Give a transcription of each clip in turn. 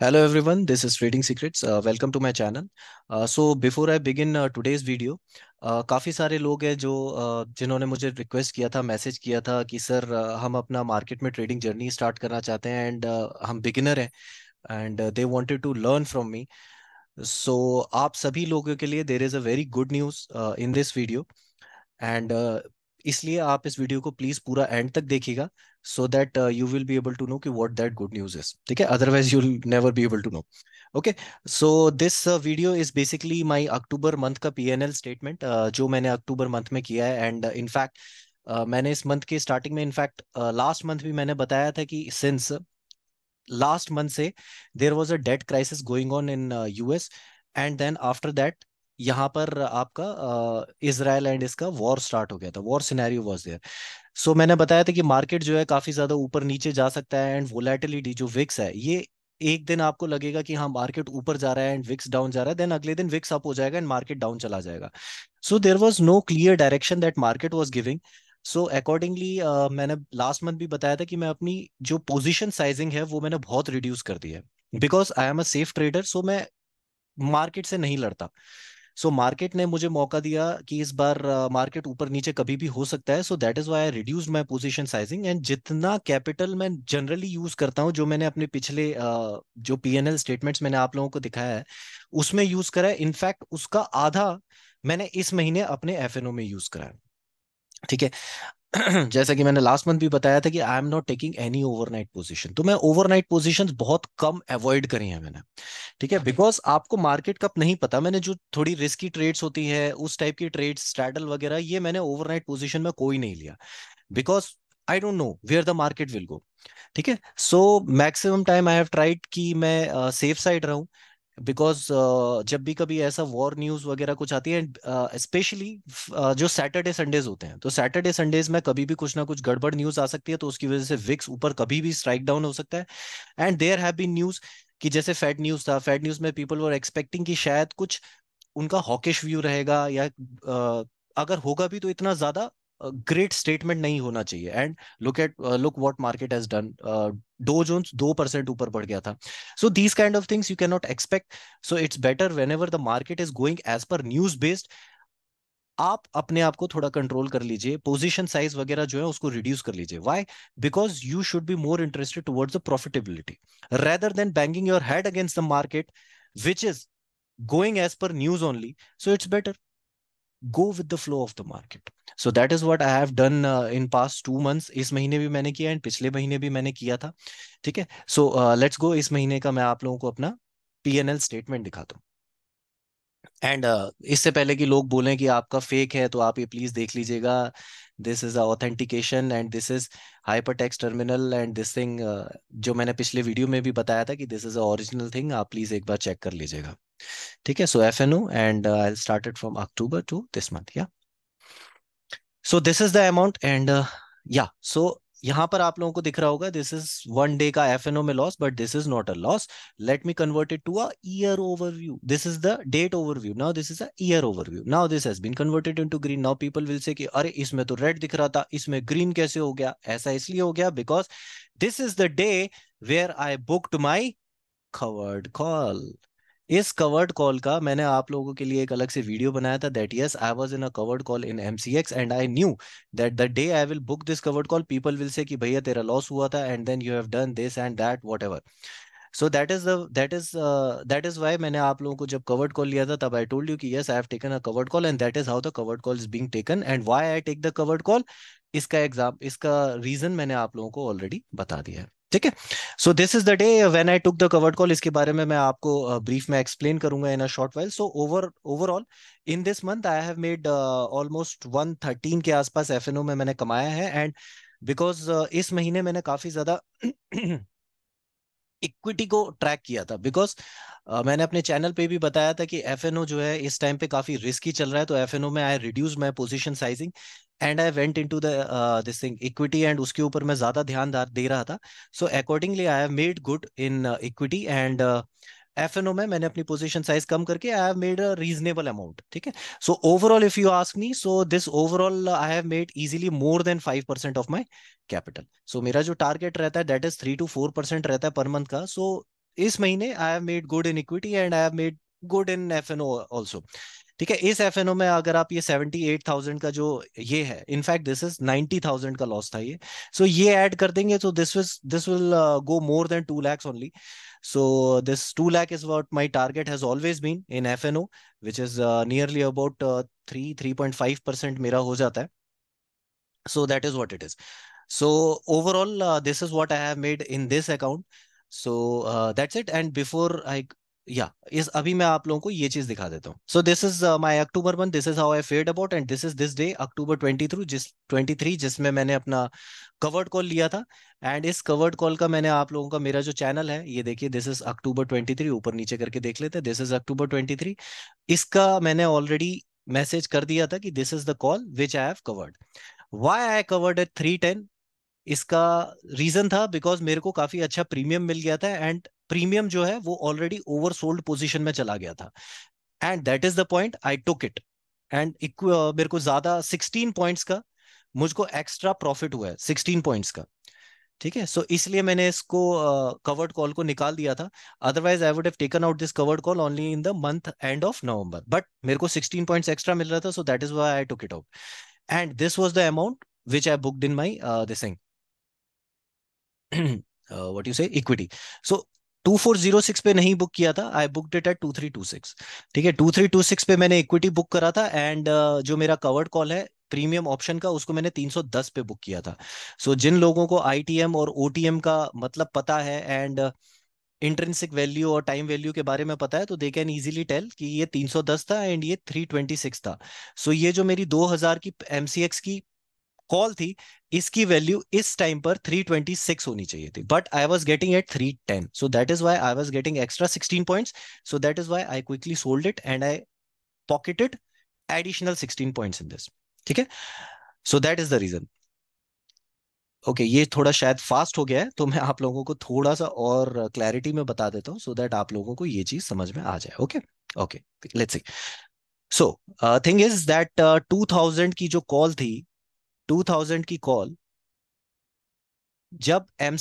Hello everyone, this is Trading Secrets. Uh, welcome to my channel. Uh, so before I begin uh, today's video, Uh, काफ़ी सारे लोग हैं जो uh, जिन्होंने मुझे रिक्वेस्ट किया था मैसेज किया था कि सर uh, हम अपना मार्केट में ट्रेडिंग जर्नी स्टार्ट करना चाहते हैं एंड uh, हम बिगिनर हैं and they wanted to learn from me so आप सभी लोगों के लिए there is a very good news in this video and इसलिए आप इस वीडियो को प्लीज पूरा एंड तक देखिएगा so that you will be able to know कि what that good news is ठीक है otherwise you will never be able to know okay so this video is basically my October month का PnL statement uh, जो मैंने अक्टूबर month में किया है and in fact uh, uh, मैंने इस मंथ के स्टार्टिंग में इनफैक्ट लास्ट मंथ भी मैंने बताया था कि सिंस लास्ट मंथ से there was a debt crisis going on in US and then after that यहाँ पर आपका इसराइल एंड इसका वॉर स्टार्ट हो गया था war scenario was there so मैंने बताया था कि मार्केट जो है काफी ज्यादा ऊपर नीचे जा सकता है एंड वोलेटिलिटी जो विक्स है ये एक दिन आपको लगेगा कि हाँ मार्केट ऊपर जा रहा है एंड विक्स डाउन जा रहा है देन अगले दिन विक्स अप हो जाएगा एंड मार्केट डाउन चला जाएगा so there was no clear direction that market was giving so accordingly मैंने लास्ट मंथ भी बताया था कि मैं अपनी जो पोजिशन साइजिंग है वो मैंने बहुत रिड्यूस कर दी है because I am a safe trader so मैं मार्केट से नहीं लड़ता सो मार्केट ने मुझे मौका दिया कि इस बार मार्केट ऊपर नीचे कभी भी हो सकता है so that is why I reduce my position sizing and जितना कैपिटल मैं जनरली यूज करता हूँ जो मैंने अपने पिछले जो पी एन एल स्टेटमेंट्स मैंने आप लोगों को दिखाया है उसमें यूज करा है इनफैक्ट उसका आधा मैंने इस महीने अपने एफ एन ओ में यूज करा है ठीक है जैसा कि मैंने लास्ट मंथ भी बताया था कि I am not taking any overnight position तो मैं ओवरनाइट पोजीशंस बहुत कम अवॉइड करी हैं मैंने ठीक है बिकॉज आपको मार्केट कब नहीं पता मैंने जो थोड़ी रिस्की ट्रेड्स होती है उस टाइप की ट्रेड्स स्ट्रैडल वगैरह ये मैंने ओवरनाइट पोजिशन में कोई नहीं लिया because I don't know where the market will go ठीक है so maximum time I have tried कि मैं सेफ साइड रहूं बिकॉज uh, जब भी कभी ऐसा वॉर न्यूज वगैरह कुछ आती है स्पेशली uh, uh, जो सैटरडे संडेज होते हैं तो सैटरडे संडेज में कभी भी कुछ ना कुछ गड़बड़ न्यूज आ सकती है तो उसकी वजह से विक्स ऊपर कभी भी स्ट्राइक डाउन हो सकता है and there have been news कि जैसे फैट न्यूज था फैट न्यूज में पीपल वर एक्सपेक्टिंग कि शायद कुछ उनका हॉकिश व्यू रहेगा या uh, अगर होगा भी तो इतना ज्यादा ग्रेट स्टेटमेंट नहीं होना चाहिए and look at look what market has done Dow Jones दो परसेंट ऊपर पड़ गया था so these kind of things you can not expect so it's better whenever the market is going as per news based आप अपने आप को थोड़ा कंट्रोल कर लीजिए पोजीशन साइज वगैरह जो है उसको रिड्यूस कर लीजिए why because you should be more interested towards the profitability rather than banging your head against the market which is going as per news only so it's better go with the flow of the market so that is what I have done in past two months इस महीने भी मैंने किया and पिछले महीने भी मैंने किया था ठीक है सो लेट्स गो इस महीने का मैं आप लोगों को अपना पी एन एल स्टेटमेंट दिखाता हूँ एंड uh, इससे पहले कि लोग बोलें कि आपका फेक है तो आप ये प्लीज देख लीजिएगा this is authentication and this is hyper tex terminal and this thing जो मैंने पिछले वीडियो में भी बताया था कि दिस इज ओरिजिनल थिंग आप प्लीज एक बार चेक कर लीजिएगा ठीक है so F N O and I started from October to this month yeah so this is the amount and yeah so यहां पर आप लोगों को दिख रहा होगा दिस इज वन डे का एफ एनओ में loss but this is not a loss let me convert it to year over overview this is the date overview now this is year over overview now this has been converted into green now people will say कि अरे इसमें तो red दिख रहा था इसमें green कैसे हो गया ऐसा इसलिए हो गया because this is the day where I booked my covered call इस कवर्ड कॉल का मैंने आप लोगों के लिए एक अलग से वीडियो बनाया था that yes I was in a covered call in MCX and I knew that the day I will book this covered call people will say कि भैया तेरा लॉस हुआ था and then you have done this and that what so that is that is that is why मैंने आप लोगों को जब कवर्ड कॉल लिया था तब आई टोल्ड यू कि yes I have taken a covered call and that is how the covered call is being taken and why I take the covered call इसका एग्जाम इसका रीजन मैंने आप लोगों को ऑलरेडी बता दिया है ठीक है so this is the day when I took the covered call इसके बारे में मैं आपको ब्रीफ में एक्सप्लेन करूंगा in a short while so over overall in this month I have made almost one thirteen के आसपास एफ में मैंने कमाया है एंड बिकॉज uh, इस महीने मैंने काफी ज्यादा इक्विटी को ट्रैक किया था बिकॉज uh, मैंने अपने चैनल पे भी बताया था कि एफ जो है इस टाइम पे काफी रिस्की चल रहा है तो एफ में I reduce my position sizing and I went into this thing equity and उसके ऊपर मैं ज्यादा ध्यान दे रहा था so accordingly I have made good in equity and F N O में मैंने अपनी पोजिशन साइज कम करके I have made a reasonable amount ठीक है so overall if you ask me so this overall I have made easily more than five percent of my capital so मेरा जो target रहता है that is three two four percent रहता है per month का so so, इस महीने I have made good in equity and I have made good in F N O also ठीक है इस एफएनओ में अगर आप ये 78,000 का जो ये है इनफैक्ट दिस इज 90,000 का लॉस था ये सो so ये ऐड कर देंगे तो this with this will go more than two lakhs only so this two lakh is what my target has always been in F N O which is nearly about three three point five percent मेरा हो जाता है so that is what it is so overall this is what I have made in this account so that's it and before I या इस अभी मैं आप लोगों को ये चीज दिखा देता हूँ so this is my October month this is how I fared about and this is this day October twenty through जिस ट्वेंटी थ्री जिसमें मैंने अपना कवर्ड कॉल लिया था एंड इस कवर्ड कॉल का मैंने आप लोगों का मेरा जो चैनल है ये देखिए this is October twenty three ऊपर नीचे करके देख लेते हैं this is October twenty three इसका मैंने ऑलरेडी मैसेज कर दिया था कि this is the call which I have covered why I covered at three ten इसका रीजन था बिकॉज मेरे को काफी अच्छा प्रीमियम मिल गया था एंड प्रीमियम जो है वो ऑलरेडी ओवर सोल्ड पोजिशन में चला गया था and that is the point I took it and मेरे को ज्यादा सिक्सटीन पॉइंट्स का मुझको एक्स्ट्रा प्रॉफिट हुआ है सिक्सटीन पॉइंट्स का ठीक है सो इसलिए मैंने इसको कवर्ड uh, कॉल को निकाल दिया था otherwise I would have taken out this covered call only in the month end of November but मेरे को 16 पॉइंट्स एक्स्ट्रा मिल रहा था so that is why I took it out and this was the amount which I booked in my this thing what you say equity so 2406 पे नहीं book किया था I book it at two three two six ठीक है to three two six पे मैंने equity book करा था एंड uh, जो मेरा कवर्ड कॉल है प्रीमियम ऑप्शन का उसको मैंने 310 पे बुक किया था सो so, जिन लोगों को आईटीएम और ओटीएम का मतलब पता है एंड इंटरेंसिक वैल्यू और टाइम वैल्यू के बारे में पता है तो दे कैन इजीली टेल कि ये 310 था एंड ये 326 था सो so, ये जो मेरी 2000 की एमसीएक्स की कॉल थी इसकी वैल्यू इस टाइम पर 326 होनी चाहिए थी but I was getting at 310 so that is why I was getting extra 16 points so that is why I quickly sold it and I pocketed additional 16 points in this ठीक है so that is the reason okay ये थोड़ा शायद fast हो गया है तो मैं आप लोगों को थोड़ा सा और क्लैरिटी में बता देता हूँ सो दैट आप लोगों को ये चीज समझ में आ जाए okay okay let's see so thing is that 2000 की जो कॉल थी 2000 की कॉल जब एम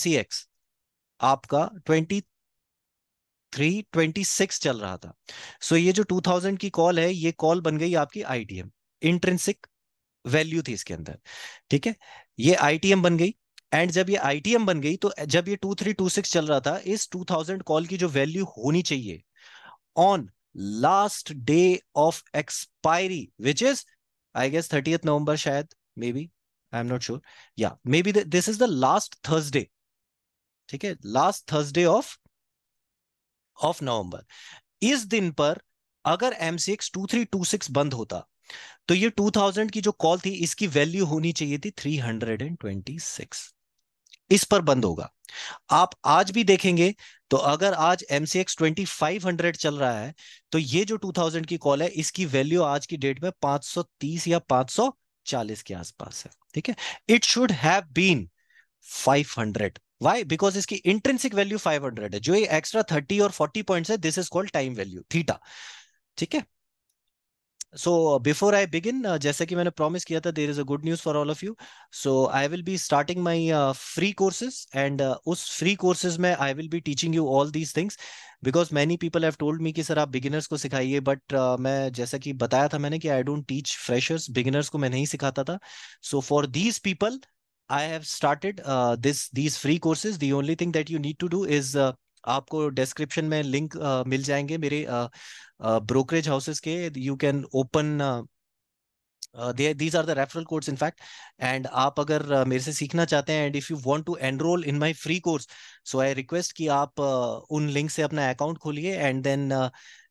आपका 23 26 चल रहा था सो so ये जो 2000 की कॉल है ये कॉल बन गई आपकी आईटीएम इंट्रेंसिक वैल्यू थी इसके अंदर ठीक है ये आईटीएम बन गई एंड जब ये आईटीएम बन गई तो जब ये 2326 चल रहा था इस 2000 कॉल की जो वैल्यू होनी चाहिए on last day of expiry which is I guess thirty November शायद maybe I'm not sure. Yeah, maybe the, this is the last Thursday. ठीक है last Thursday of of November इस दिन पर अगर एमसीएक्स 2326 बंद होता तो ये 2000 की जो कॉल थी इसकी वैल्यू होनी चाहिए थी 326 इस पर बंद होगा आप आज भी देखेंगे तो अगर आज एमसीएक्स 2500 चल रहा है तो ये जो 2000 की कॉल है इसकी वैल्यू आज की डेट में 530 या 540 के आसपास है ठीक है it should have been 500 why because इसकी इंट्रेंसिक वैल्यू 500 है जो ये एक्स्ट्रा 30 और 40 पॉइंट्स है this is called time value theta ठीक है सो बिफोर आई बिगिन जैसे कि मैंने प्रॉमिस किया था there is a good news for all of you so I will be starting my free courses and उस फ्री कोर्सेज में I will be teaching you all these things because many people have told me कि sir आप beginners को सिखाइए but uh, मैं जैसा कि बताया था मैंने कि I don't teach freshers beginners को मैं नहीं सिखाता था so for these people I have started this these free courses the only thing that you need to do is आपको डिस्क्रिप्शन में लिंक मिल जाएंगे मेरे ब्रोकरेज हाउसेस के you can open these are the referral course in fact and आप अगर uh, मेरे से सीखना चाहते हैं and if you want to enroll in my free course so I request कि आप uh, उन लिंक से अपना अकाउंट खोलिए and then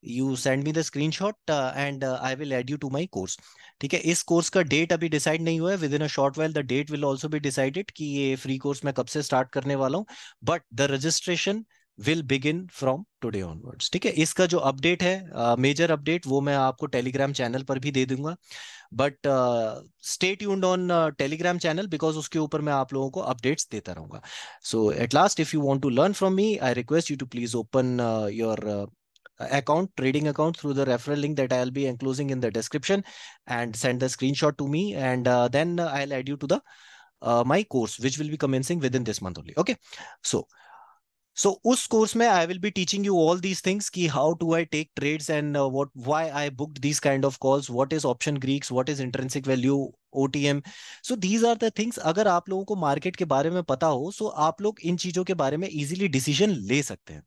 you send me the screenshot and I will add you to my course ठीक है इस course का डेट अभी डिसाइड नहीं हुआ है within a short well the date will also भी डिसाइडेड कि ये फ्री कोर्स मैं कब से स्टार्ट करने वाला हूँ but the registration will begin from today onward ठीक है इसका जो अपडेट है मेजर uh, अपडेट वो मैं आपको टेलीग्राम चैनल पर भी दे दूंगा but stay tuned on Telegram channel because उसके ऊपर मैं आप लोगों को अपडेट देता रहूंगा so at last if you want to learn from me I request you to please open your account trading account through the refer link that I'll be enclosing in the description and send the screenshot to me and then I'll add you to the my course which will be commencing within this month only okay so so उस course में I will be teaching you all these things की how to I take trades and what why I book these kind of calls what is option Greeks what is intrinsic value OTM so these are the things अगर आप लोगों को market के बारे में पता हो सो so आप लोग इन चीजों के बारे में इजिली डिसीजन ले सकते हैं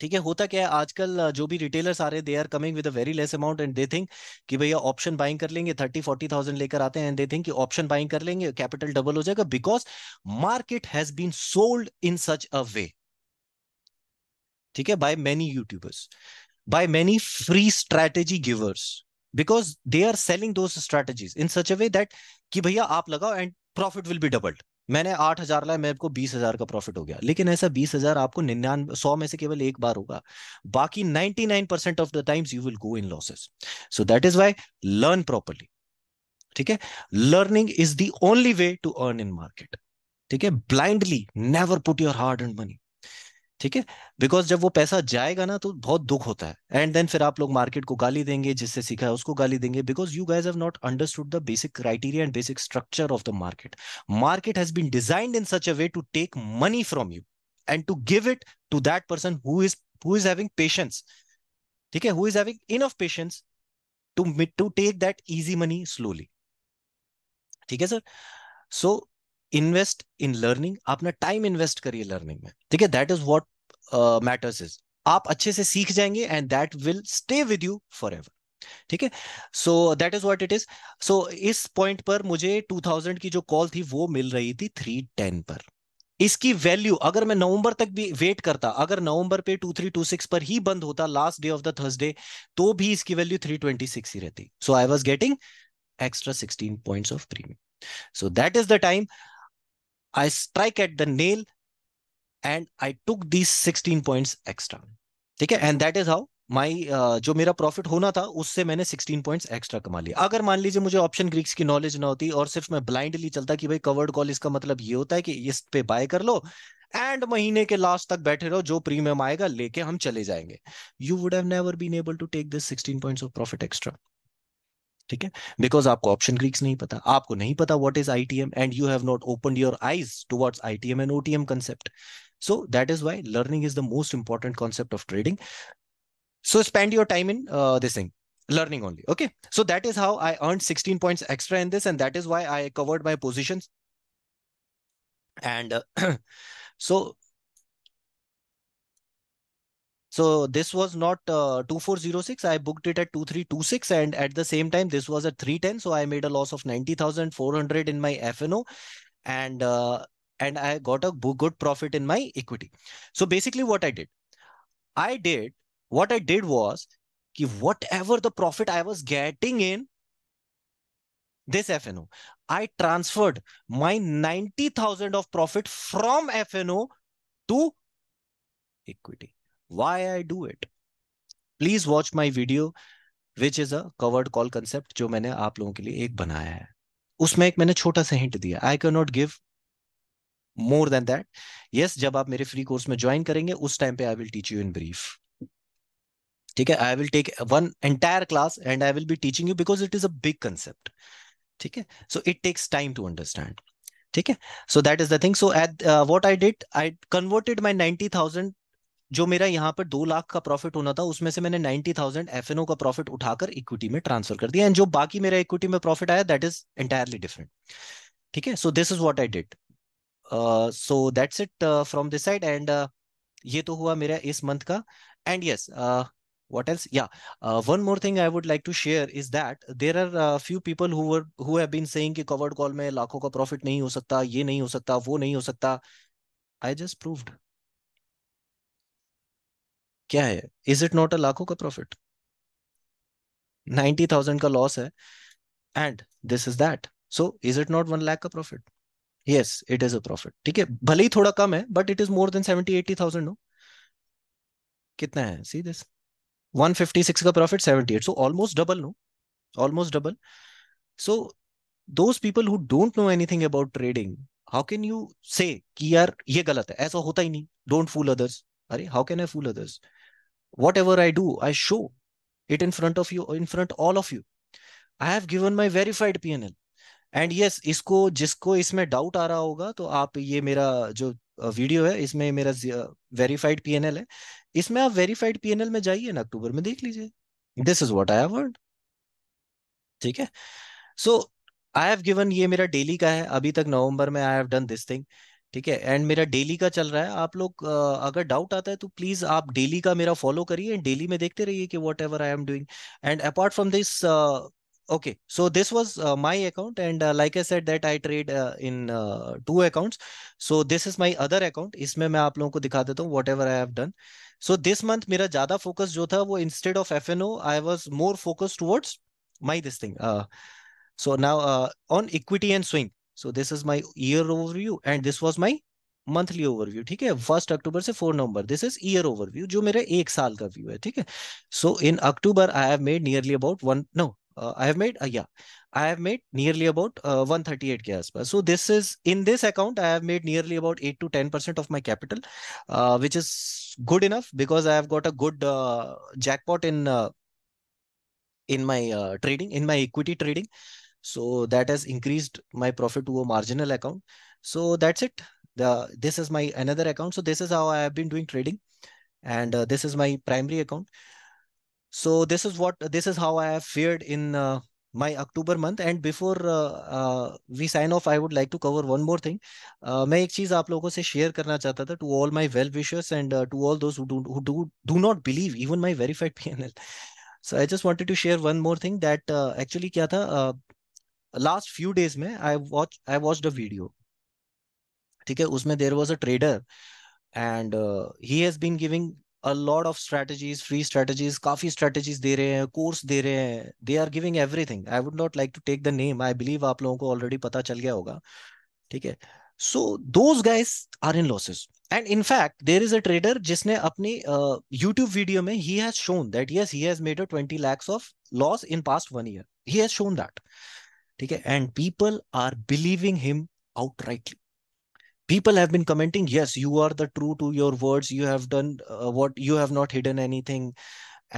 ठीक है होता क्या है आजकल जो भी रिटेलर्स आ रहे हैं they are coming with a very less amount and they think कि भैया ऑप्शन बाइंग कर लेंगे थर्टी फोर्टी थाउजेंड लेकर आते हैं एंड दे थिंक कि ऑप्शन बाइंग कर लेंगे कैपिटल डबल हो जाएगा because market has been sold in such a way ठीक है by many YouTubers by many free strategy givers because they are selling those strategies in such a way that कि भैया आप लगाओ and profit will be doubled मैंने आठ हजार लाया मेरे को बीस हजार का प्रॉफिट हो गया लेकिन ऐसा बीस हजार आपको निन्यानवे सौ में से केवल एक बार होगा बाकी ninety nine percent of the times you will go in losses so that is why learn properly ठीक है learning is the only way to earn in market ठीक है blindly never put your hard earned money ठीक है because जब वो पैसा जाएगा ना तो बहुत दुख होता है एंड देन फिर आप लोग मार्केट को गाली देंगे जिससे सीखा है उसको गाली देंगे because you guys have not understood the basic criteria and basic structure of the market market has been designed in such a way to take money from you and to give it to that person who is who is having patience ठीक है who is having of patience to to take that easy money slowly ठीक है sir so invest in learning आप ना time invest करिए learning में ठीक है that is what matters is आप अच्छे से सीख जाएंगे and that will stay with you forever ठीक है so that is what it is so इस पॉइंट पर मुझे 2000 की जो कॉल थी वो मिल रही थी 310 पर इसकी वैल्यू अगर मैं नवंबर तक भी वेट करता अगर नवंबर पे 2326 पर ही बंद होता last day of the Thursday तो भी इसकी वैल्यू 326 ही रहती so I was getting extra 16 points of premium so that is the time I strike at the nail and I took these 16 points extra. ठीक है and that is how my जो मेरा profit होना था उससे मैंने 16 पॉइंट्स एक्स्ट्रा कमा लिया अगर मान लीजिए मुझे ऑप्शन ग्रीक्स की नॉलेज ना होती और सिर्फ मैं ब्लाइंडली चलता कि भाई कवर्ड कॉल इसका मतलब ये होता है कि इस पे बाय कर लो एंड महीने के लास्ट तक बैठे रहो जो प्रीमियम आएगा लेके हम चले जाएंगे you would have never been able to take this 16 points of profit extra ठीक है बिकॉज आपको ऑप्शन ग्रीक्स नहीं पता आपको नहीं पता what is I T M and you have not open your eyes towards I T M and O T M concept so that is why learning is the most important concept of trading so spend your time in this thing learning only okay so that is how I earn sixteen point extra in this and that is why I covered my position and so So this was not uh, 2406. I booked it at 2326 and at the same time, this was at 310. So I made a loss of 90,400 in my FNO and, uh, and I got a good profit in my equity. So basically what I did, I did, what I did was whatever the profit I was getting in this FNO, I transferred my 90,000 of profit from FNO to equity. why I do it. Please watch my video which is a covered call concept जो मैंने आप लोगों के लिए एक बनाया है उसमें एक मैंने छोटा सा हिंट दिया I can not give more than that yes जब आप मेरे फ्री कोर्स में ज्वाइन करेंगे उस टाइम पे I will teach you in brief ठीक है I will take one entire class and I will be teaching you because it is a big concept ठीक है so it takes time to understand ठीक है so that is the thing so at what I did I converted my ninety thousand जो मेरा यहाँ पर दो लाख का प्रॉफिट होना था उसमें से मैंने ninety thousand F N O का प्रॉफिट उठाकर इक्विटी में ट्रांसफर कर दिया एंड जो बाकी मेरा इक्विटी में प्रॉफिट आया दैट इज एंटायरली डिफरेंट ठीक है so this is what I did so that's it from this side and ये तो हुआ मेरा इस मंथ का एंड यस वॉट एल्स या one more thing I would like to share is that there are few people कि covered call में लाखों का प्रॉफिट नहीं हो सकता ये नहीं हो सकता वो नहीं हो सकता आई जस्ट प्रूव्ड क्या है इज इट नॉट अ लाखों का प्रॉफिट नाइनटी थाउजेंड का लॉस है and this is that so is it not one lakh का profit yes it is a profit ठीक है भले ही थोड़ा कम है but it is more than seventy eighty thousand no कितना है see this one fifty six का profit 78 so almost double no almost double so those people who don't know anything about trading how can you say कि यार ये गलत है ऐसा होता ही नहीं डोंट फूल अदर्स अरे how can I fool others Whatever I do, I show it in front of you, in front all of you. I have given my verified PNL. And yes yes, इसको जिसको इसमें doubt आ रहा होगा तो आप ये मेरा जो वीडियो है इसमें मेरा वेरीफाइड पीएनएल है इसमें आप वेरीफाइड पीएनएल में जाइए ना अक्टूबर में देख लीजिए this is what I have earn ठीक है सो आई हैव गिवन ये मेरा डेली का है अभी तक नवंबर में I have done this thing ठीक है एंड मेरा डेली का चल रहा है आप लोग अगर डाउट आता है तो प्लीज आप डेली का मेरा फॉलो करिए डेली में देखते रहिए कि whatever I am doing and apart from this okay so this was my account and like I set that I trade in two account so this is my other account इसमें मैं आप लोगों को दिखा देता हूँ whatever I have done so this month मेरा ज्यादा फोकस जो था वो instead of F N O I was more focus towards my this thing so now on equity and swing So this is my year overview and this was my monthly overview. ठीक first October से four number. This is year overview जो मेरे एक साल का view है. ठीक So in October I have made nearly about one no uh, I have made uh, yeah I have made nearly about uh, 138 के आसपास. So this is in this account I have made nearly about eight to ten percent of my capital, uh, which is good enough because I have got a good uh, jackpot in in my trading in my equity trading. So that has increased my profit to a marginal account. So that's it. The, this is my another account. So this is how I have been doing trading. And uh, this is my primary account. So this is what, this is how I have fared in uh, my October month. And before uh, uh we sign off, I would like to cover one more thing. Uh, मैं एक चीज आप लोगों share karna चाहता to all my well wishers and uh, to all those who do, who do, do not believe even my verified PNL. So I just wanted to share one more thing that actually क्या था last few days में I watch I watch a video ठीक है उसमें there was a trader and he has been giving a lot of strategies free strategies काफी strategies दे रहे हैं कोर्स दे रहे हैं they are giving everything I would not like to take the name I believe आप लोगों को ऑलरेडी पता चल गया होगा ठीक है so those guys are in losses and in fact there is a trader जिसने अपनी यूट्यूब वीडियो में he has shown that yes he has made a 20 lakhs of loss in past one year he has shown that and people are believing him outrightly. people have been commenting yes you are the true to your words you have done uh, what you have not hidden anything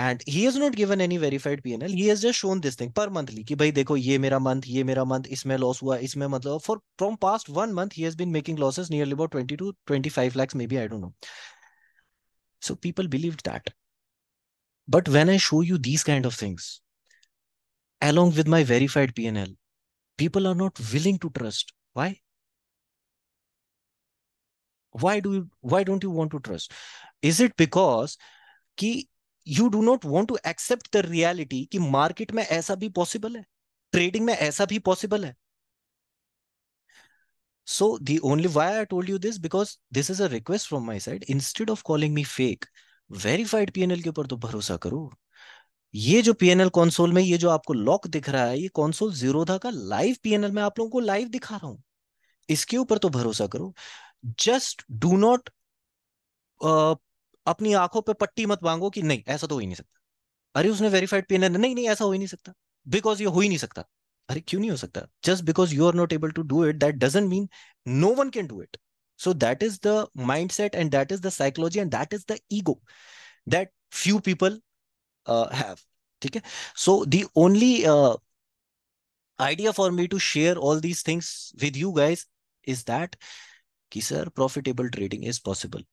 and he has not given any verified pnl he has just shown this thing per monthly ki bhai dekho ye mera month ye mera month isme loss hua isme matlab for from past one month he has been making losses nearly about 20 to 25 lakhs maybe i don't know so people believed that but when i show you these kind of things along with my verified pnl people are not willing to trust why why do you why don't you want to trust is it because ki you do not want to accept the reality ki market may, aisa bhi possible trading may, aisa bhi possible so the only why i told you this because this is a request from my side instead of calling me fake verified pnl ke upar to bharosa karo ये जो PNL console में ये जो आपको lock दिख रहा है ये कंसोल जीरोधा का लाइव पीएनएल में आप लोगों को लाइव दिखा रहा हूं इसके ऊपर तो भरोसा करो जस्ट डू नॉट अपनी आंखों पे पट्टी मत मांगो कि नहीं ऐसा तो हो ही नहीं सकता अरे उसने वेरीफाइड पीएनएल नहीं नहीं ऐसा हो ही नहीं सकता बिकॉज ये हो ही नहीं सकता अरे क्यों नहीं हो सकता just because you are not able to do it that doesn't mean no one can do it so that is the mindset and that is the psychology and that is the ego that few people have uh, ठीक है so the only idea for me to share all these things with you guys is that कि sir profitable trading is possible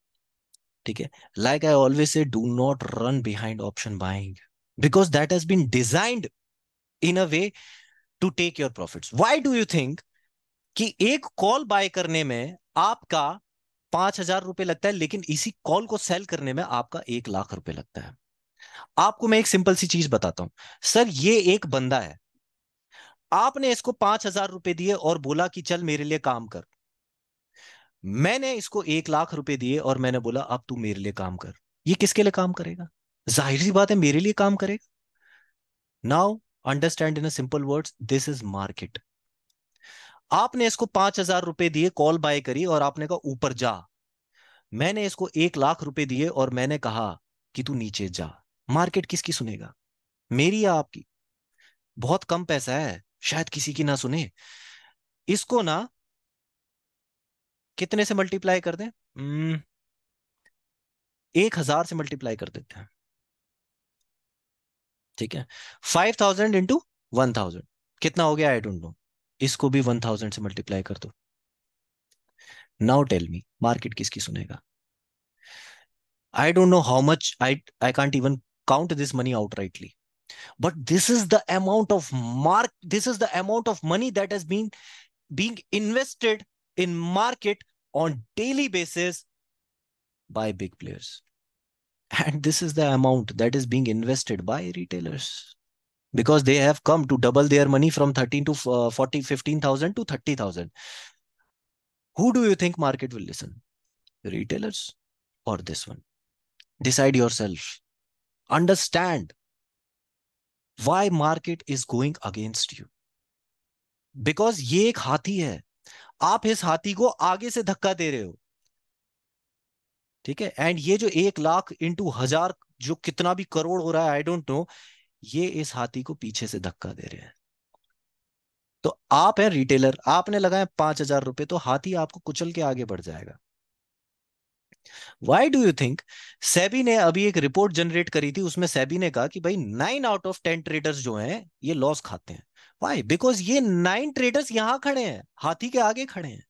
ठीक है like I always से do not run behind option buying because that has been designed in a way to take your profit why do you think कि एक call bye करने में आपका पांच हजार रुपए लगता है लेकिन इसी कॉल को सेल करने में आपका एक लाख रुपए लगता है आपको मैं एक सिंपल सी चीज बताता हूं सर ये एक बंदा है आपने इसको पांच हजार रुपए दिए और बोला कि चल मेरे लिए काम कर मैंने इसको एक लाख रुपए दिए और मैंने बोला अब तू मेरे लिए काम कर ये किसके लिए काम करेगा जाहिर सी बात है मेरे लिए काम करेगा now understand in simple words this is market आपने इसको पांच हजार रुपए दिए कॉल बाय करी और आपने कहा ऊपर जा मैंने इसको एक लाख रुपए दिए और मैंने कहा कि तू नीचे जा मार्केट किसकी सुनेगा मेरी या आपकी बहुत कम पैसा है शायद किसी की ना सुने इसको ना कितने से मल्टीप्लाई कर दें हम्म, एक हजार से मल्टीप्लाई कर देते हैं ठीक है five thousand into one thousand कितना हो गया आई डोंट नो इसको भी वन थाउजेंड से मल्टीप्लाई कर दो नाउ टेल मी मार्केट किसकी सुनेगा I don't know how much I I can't even count this money outrightly but this is the amount of mark this is the amount of money that has been being invested in market on daily basis by big players and this is the amount that is being invested by retailers because they have come to double their money from 13 to uh, 40 15000 to 30000 who do you think market will listen retailers or this one decide yourself understand why market is going against you because ये एक हाथी है आप इस हाथी को आगे से धक्का दे रहे हो ठीक है एंड ये जो एक लाख इंटू हजार जो कितना भी करोड़ हो रहा है आई डोंट नो ये इस हाथी को पीछे से धक्का दे रहे हैं तो आप हैं रिटेलर आपने लगाए पांच हजार रुपए तो हाथी आपको कुचल के आगे बढ़ जाएगा why do you think SEBI ने अभी एक रिपोर्ट जनरेट करी थी उसमें सेबी ने कहा कि भाई nine out of ten traders जो हैं ये लॉस खाते हैं वाई बिकॉज ये नाइन ट्रेडर्स यहां खड़े हैं हाथी के आगे खड़े हैं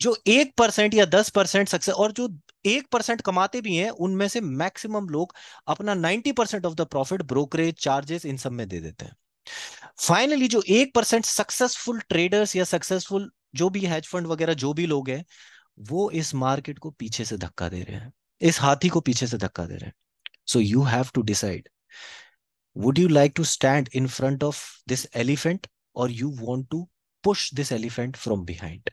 जो एक परसेंट या दस परसेंट सक्सेस और जो एक परसेंट कमाते भी हैं उनमें से मैक्सिमम लोग अपना ninety percent of the profit brokerage charges इन सब में दे देते हैं फाइनली जो एक परसेंट सक्सेसफुल ट्रेडर्स या सक्सेसफुल जो भी हेज फंड वगैरह जो भी लोग हैं वो इस मार्केट को पीछे से धक्का दे रहे हैं इस हाथी को पीछे से धक्का दे रहे हैं so you have to decide would you like to stand in front of this elephant और you want to push this elephant from behind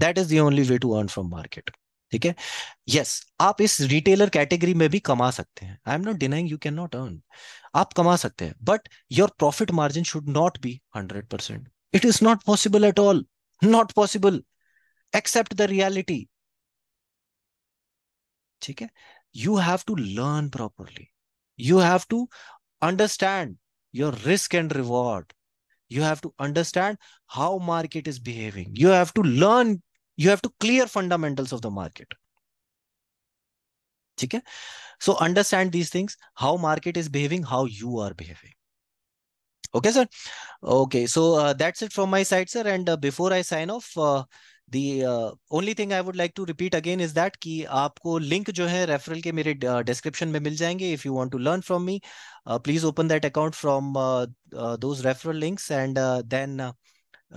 that is the only way to earn from market ठीक है yes आप इस retailer category में भी कमा सकते हैं I am not denying you can not earn आप कमा सकते हैं but your profit margin should not be hundred percent it is not possible at all not possible accept the reality Okay, you have to learn properly you have to understand your risk and reward you have to understand how market is behaving you have to learn you have to clear fundamentals of the market Okay, so understand these things how market is behaving how you are behaving okay sir okay so uh, that's it from my side sir and uh, before i sign off uh, the only thing I would like to repeat again is that कि आपको link जो है referral के मेरे description uh, में मिल जाएंगे if you want to learn from me please open that account from those referral links and then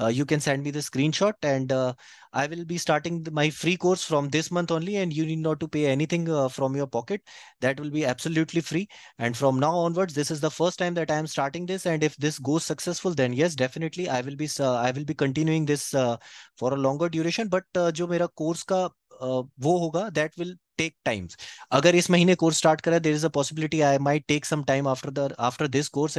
uh, you can send me the screenshot and uh, i will be starting my free course from this month only and you need not to pay anything uh, from your pocket that will be absolutely free and from now onwards this is the first time that i am starting this and if this goes successful then yes definitely i will be uh, i will be continuing this uh, for a longer duration but jo uh, mera course ka वो होगा that will take times अगर इस महीने course start करा there is a possibility I might take some time after the after this course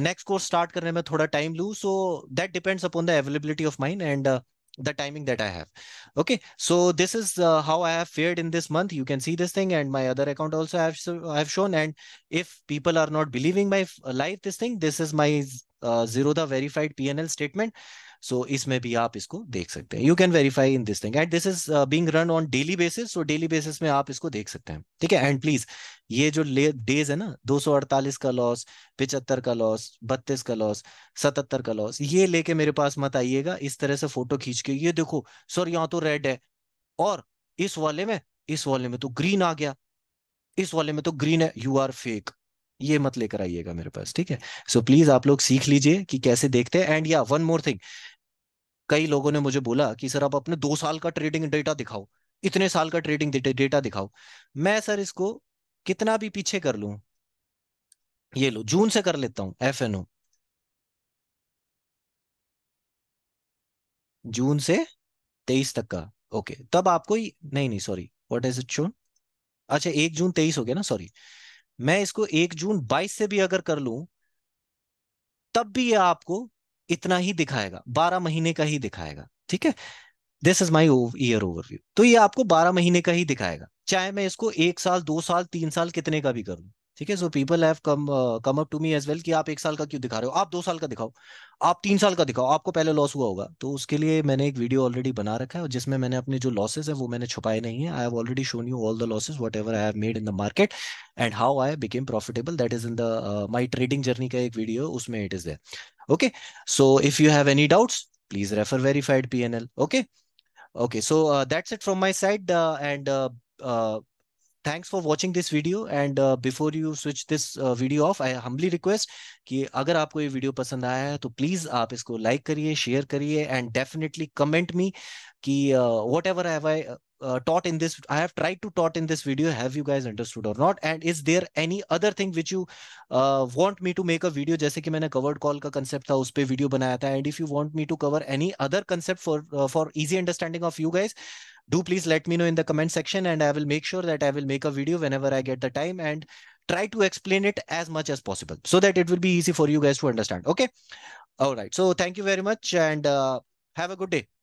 next course start करने में थोड़ा time लूँ so that depends upon the availability of mind and the timing that I have. Okay, so this is uh, how I have fared in this month. You can see this thing and my other account also I have, I have shown. And if people are not believing my uh, life, this thing, this is my uh, Zerodha verified PNL statement. So इसमें भी आप इसको देख सकते हैं you can verify in this thing and this is being run on daily basis so daily basis में आप इसको देख सकते हैं ठीक है एंड प्लीज ये जो डेज है ना 248 का लॉस पिचहत्तर का लॉस बत्तीस का लॉस सतहत्तर का लॉस ये लेके मेरे पास मत आइएगा इस तरह से फोटो खींच के ये देखो सर यहाँ तो रेड है और इस वाले में इस वाले में तो ग्रीन आ गया इस वाले में तो ग्रीन है यू आर फेक ये मत लेकर आइएगा मेरे पास ठीक है सो so, प्लीज आप लोग सीख लीजिए कि कैसे देखते हैं एंड या वन मोर थिंग कई लोगों ने मुझे बोला कि सर आप अपने दो साल का ट्रेडिंग डेटा दिखाओ इतने साल का ट्रेडिंग डेटा दिखाओ मैं सर इसको कितना भी पीछे कर लू ये लो जून से कर लेता हूं एफ जून से तेईस तक का ओके तब आपको ही नहीं नहीं sorry what is it shown अच्छा एक जून तेईस हो गया ना सॉरी मैं इसको एक जून बाईस से भी अगर कर लू तब भी ये आपको इतना ही दिखाएगा बारह महीने का ही दिखाएगा ठीक है this is my year overview तो ये आपको बारह महीने का ही दिखाएगा चाहे मैं इसको एक साल दो साल तीन साल कितने का भी करूं ठीक है so people have come come up to me as well कि आप एक साल का क्यों दिखा रहे हो आप दो साल का दिखाओ आप तीन साल का दिखाओ आपको पहले लॉस हुआ होगा तो उसके लिए मैंने एक वीडियो ऑलरेडी बना रखा है जिसमें मैंने अपने जो लॉसेज है वो मैंने छुपाए नहीं है I have already shown you all the losses whatever I have made in the market and how I became profitable that is in the my trading journey का एक वीडियो उसमें it is there okay so if you have any doubts please refer verified P N L okay okay so that's it from my side and thanks for watching this video and before you switch this video off I humbly request कि अगर आपको ये video पसंद आया है तो please आप इसको लाइक करिए शेयर करिए एंड डेफिनेटली कमेंट मी कि whatever have I Uh, taught in this i have tried to taught in this video have you guys understood or not and is there any other thing which you uh, want me to make a video जैसे कि मैंने covered call का concept था उस पे video बनाया था and if you want me to cover any other concept for uh, for easy understanding of you guys do please let me know in the comment section and I will make sure that I will make a video whenever I get the time and try to explain it as much as possible so that it will be easy for you guys to understand. Okay. All right. So thank you very much and uh, have a good day.